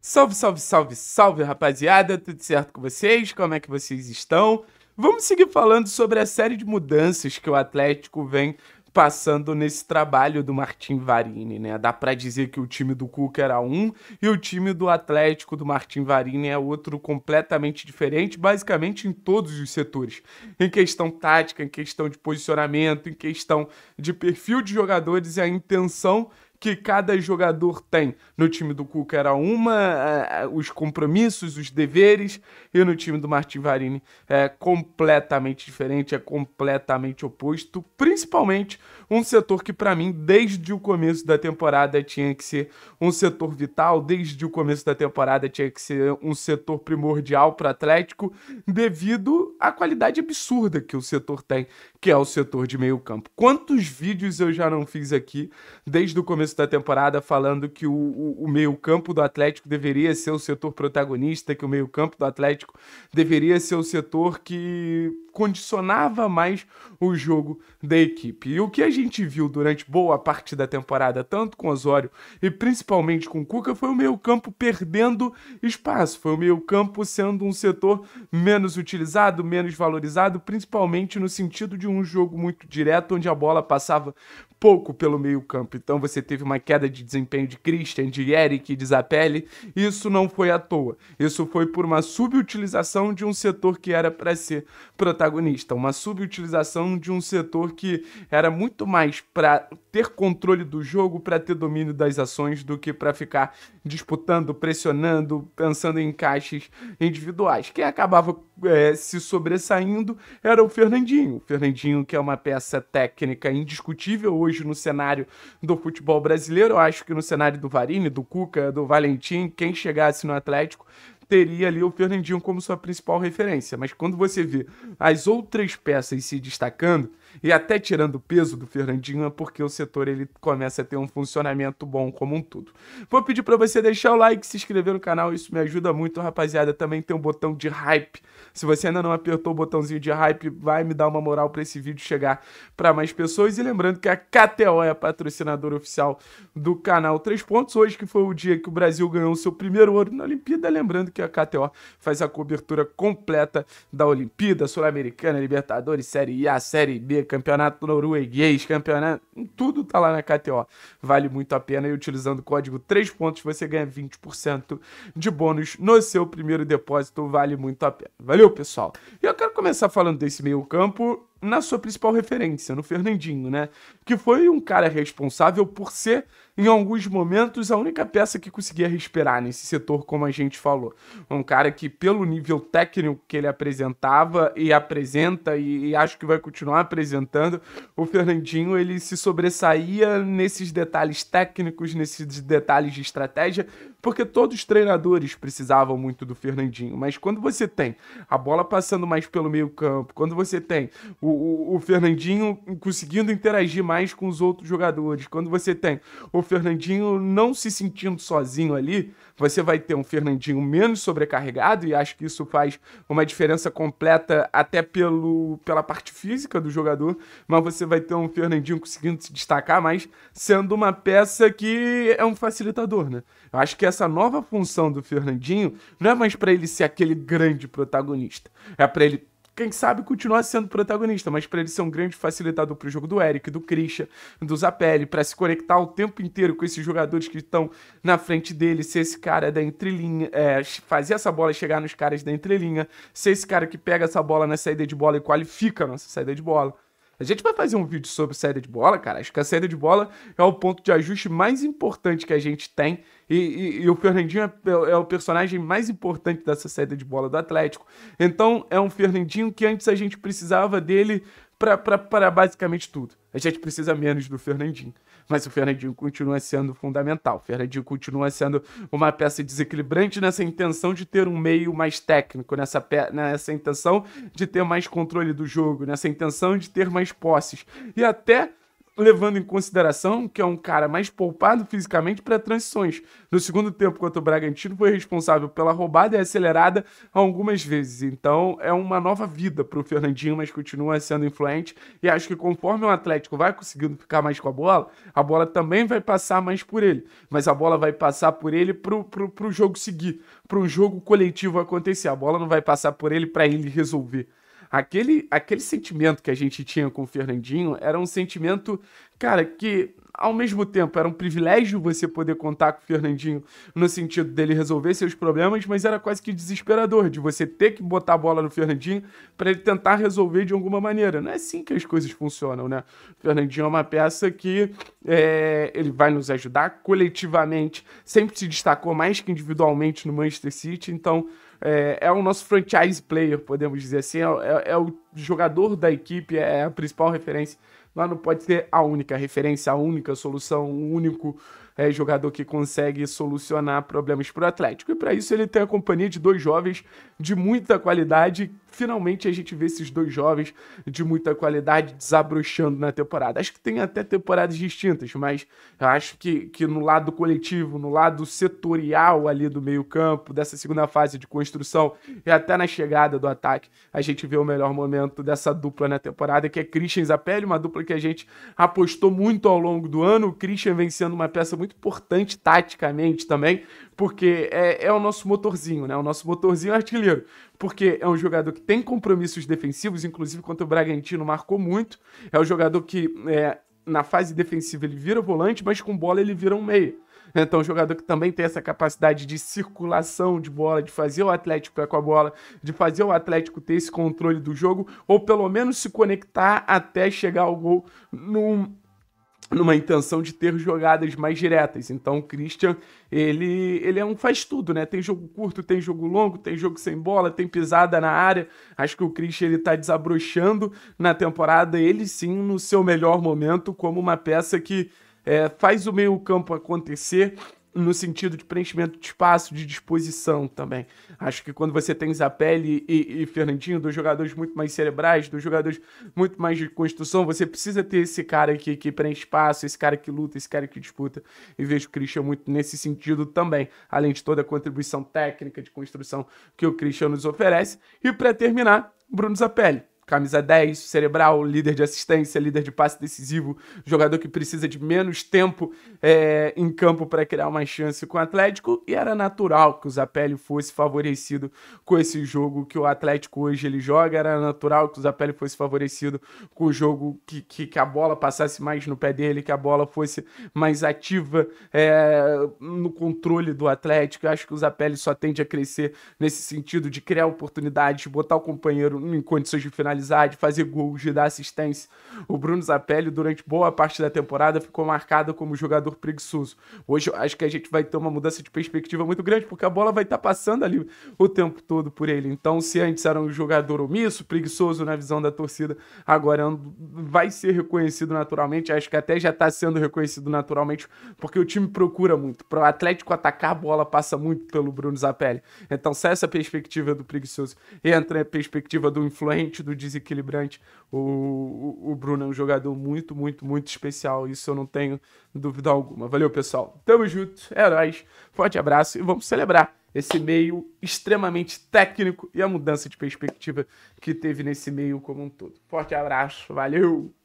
Salve, salve, salve, salve, rapaziada! Tudo certo com vocês? Como é que vocês estão? Vamos seguir falando sobre a série de mudanças que o Atlético vem passando nesse trabalho do Martin Varini, né? Dá para dizer que o time do Cuca era um e o time do Atlético do Martin Varini é outro completamente diferente, basicamente em todos os setores. Em questão tática, em questão de posicionamento, em questão de perfil de jogadores e a intenção que cada jogador tem. No time do Cuca era uma, uh, os compromissos, os deveres, e no time do Martin Varini é completamente diferente, é completamente oposto, principalmente um setor que para mim desde o começo da temporada tinha que ser um setor vital, desde o começo da temporada tinha que ser um setor primordial para Atlético, devido à qualidade absurda que o setor tem, que é o setor de meio campo. Quantos vídeos eu já não fiz aqui desde o começo da temporada falando que o, o, o meio campo do Atlético deveria ser o setor protagonista, que o meio campo do Atlético deveria ser o setor que condicionava mais o jogo da equipe. E o que a gente viu durante boa parte da temporada, tanto com Osório e principalmente com Cuca, foi o meio-campo perdendo espaço, foi o meio-campo sendo um setor menos utilizado, menos valorizado, principalmente no sentido de um jogo muito direto onde a bola passava pouco pelo meio-campo. Então você teve uma queda de desempenho de Christian, de Eric, de Zapelli. Isso não foi à toa. Isso foi por uma subutilização de um setor que era para ser protagonista protagonista, uma subutilização de um setor que era muito mais para ter controle do jogo, para ter domínio das ações, do que para ficar disputando, pressionando, pensando em caixas individuais. Quem acabava é, se sobressaindo era o Fernandinho. O Fernandinho, que é uma peça técnica indiscutível hoje no cenário do futebol brasileiro, eu acho que no cenário do Varini, do Cuca, do Valentim, quem chegasse no Atlético teria ali o Fernandinho como sua principal referência. Mas quando você vê as outras peças se destacando, e até tirando o peso do Fernandinho é porque o setor ele começa a ter um funcionamento bom como um todo. Vou pedir para você deixar o like, se inscrever no canal, isso me ajuda muito, rapaziada. Também tem um botão de hype. Se você ainda não apertou o botãozinho de hype, vai me dar uma moral para esse vídeo chegar para mais pessoas. E lembrando que a KTO é a patrocinadora oficial do canal 3 Pontos. Hoje que foi o dia que o Brasil ganhou seu primeiro ouro na Olimpíada, lembrando que a KTO faz a cobertura completa da Olimpíada, Sul-Americana, Libertadores, Série A, Série B, campeonato norueguês, campeonato. Tudo tá lá na KTO. Vale muito a pena e utilizando o código 3 pontos você ganha 20% de bônus no seu primeiro depósito. Vale muito a pena. Valeu, pessoal. E eu quero começar falando desse meio-campo na sua principal referência, no Fernandinho, né? Que foi um cara responsável por ser em alguns momentos, a única peça que conseguia respirar nesse setor, como a gente falou. Um cara que, pelo nível técnico que ele apresentava e apresenta, e, e acho que vai continuar apresentando, o Fernandinho ele se sobressaía nesses detalhes técnicos, nesses detalhes de estratégia, porque todos os treinadores precisavam muito do Fernandinho. Mas quando você tem a bola passando mais pelo meio-campo, quando você tem o, o, o Fernandinho conseguindo interagir mais com os outros jogadores, quando você tem o Fernandinho não se sentindo sozinho ali, você vai ter um Fernandinho menos sobrecarregado, e acho que isso faz uma diferença completa até pelo, pela parte física do jogador, mas você vai ter um Fernandinho conseguindo se destacar mais, sendo uma peça que é um facilitador, né? Eu acho que essa nova função do Fernandinho não é mais para ele ser aquele grande protagonista, é para ele quem sabe, continuar sendo protagonista, mas para ele ser um grande facilitador para o jogo do Eric, do Christian, do Zapelli, para se conectar o tempo inteiro com esses jogadores que estão na frente dele, ser esse cara da entrelinha, é, fazer essa bola chegar nos caras da entrelinha, ser esse cara que pega essa bola na saída de bola e qualifica a nossa saída de bola. A gente vai fazer um vídeo sobre saída de bola, cara. Acho que a saída de bola é o ponto de ajuste mais importante que a gente tem. E, e, e o Fernandinho é, é, o personagem mais importante dessa saída de bola do Atlético. Então, é um Fernandinho que antes a gente precisava dele para basicamente tudo. A gente precisa menos do Fernandinho. Mas o Fernandinho continua sendo fundamental. O Fernandinho continua sendo uma peça desequilibrante nessa intenção de ter um meio mais técnico, nessa, nessa intenção de ter mais controle do jogo, nessa intenção de ter mais posses. E até levando em consideração que é um cara mais poupado fisicamente para transições. No segundo tempo contra o Bragantino, foi responsável pela roubada e acelerada algumas vezes. Então, é uma nova vida para o Fernandinho, mas continua sendo influente. E acho que conforme o Atlético vai conseguindo ficar mais com a bola, a bola também vai passar mais por ele. Mas a bola vai passar por ele para o jogo seguir, para o jogo coletivo acontecer. A bola não vai passar por ele para ele resolver. Aquele, aquele sentimento que a gente tinha com o Fernandinho era um sentimento, cara, que ao mesmo tempo, era um privilégio você poder contar com o Fernandinho no sentido dele resolver seus problemas, mas era quase que desesperador de você ter que botar a bola no Fernandinho para ele tentar resolver de alguma maneira. Não é assim que as coisas funcionam, né? O Fernandinho é uma peça que é, ele vai nos ajudar coletivamente, sempre se destacou mais que individualmente no Manchester City, então é, é o nosso franchise player, podemos dizer assim, é, é, é o jogador da equipe, é a principal referência Lá não pode ser a única referência, a única solução, o único é, jogador que consegue solucionar problemas para o Atlético. E para isso ele tem a companhia de dois jovens de muita qualidade. Finalmente a gente vê esses dois jovens de muita qualidade desabrochando na temporada. Acho que tem até temporadas distintas, mas acho que, que no lado coletivo, no lado setorial ali do meio-campo, dessa segunda fase de construção e até na chegada do ataque, a gente vê o melhor momento dessa dupla na temporada, que é Christian Zapelli, uma dupla que a gente apostou muito ao longo do ano. O Christian vem sendo uma peça muito muito importante taticamente também, porque é, é o nosso motorzinho, né? O nosso motorzinho artilheiro. Porque é um jogador que tem compromissos defensivos, inclusive contra o Bragantino marcou muito. É um jogador que é, na fase defensiva ele vira volante, mas com bola ele vira um meia. Então, é um jogador que também tem essa capacidade de circulação de bola, de fazer o Atlético com a bola, de fazer o Atlético ter esse controle do jogo, ou pelo menos se conectar até chegar ao gol num, numa intenção de ter jogadas mais diretas. Então o Christian, ele, ele é um faz tudo, né? Tem jogo curto, tem jogo longo, tem jogo sem bola, tem pisada na área. Acho que o Christian ele tá desabrochando na temporada, ele sim no seu melhor momento como uma peça que é, faz o meio-campo acontecer no sentido de preenchimento de espaço, de disposição também. Acho que quando você tem Zapelli e, e Fernandinho, dois jogadores muito mais cerebrais, dois jogadores muito mais de construção, você precisa ter esse cara aqui que preenche espaço, esse cara que luta, esse cara que disputa. E vejo o Christian muito nesse sentido também, além de toda a contribuição técnica de construção que o Christian nos oferece. E para terminar, Bruno Zapelli camisa 10, cerebral, líder de assistência, líder de passe decisivo, jogador que precisa de menos tempo é, em campo para criar uma chance com o Atlético, e era natural que o Zapelli fosse favorecido com esse jogo que o Atlético hoje ele joga, era natural que o Zapelli fosse favorecido com o jogo que, que, que a bola passasse mais no pé dele, que a bola fosse mais ativa é, no controle do Atlético, eu acho que o Zapelli só tende a crescer nesse sentido de criar oportunidades, botar o companheiro em condições de finalização finalizar, de fazer gols, de dar assistência. O Bruno Zapelli, durante boa parte da temporada, ficou marcado como jogador preguiçoso. Hoje acho que a gente vai ter uma mudança de perspectiva muito grande, porque a bola vai estar tá passando ali o tempo todo por ele. Então, se antes era um jogador omisso, preguiçoso na visão da torcida, agora é vai ser reconhecido naturalmente. Acho que até já está sendo reconhecido naturalmente, porque o time procura muito. Para o Atlético atacar a bola, passa muito pelo Bruno Zapelli. Então, se essa perspectiva do preguiçoso entra a é perspectiva do influente, do desequilibrante. O, o, o Bruno é um jogador muito, muito, muito especial. Isso eu não tenho dúvida alguma. Valeu, pessoal. Tamo junto. É nóis. Forte abraço e vamos celebrar esse meio extremamente técnico e a mudança de perspectiva que teve nesse meio como um todo. Forte abraço. Valeu!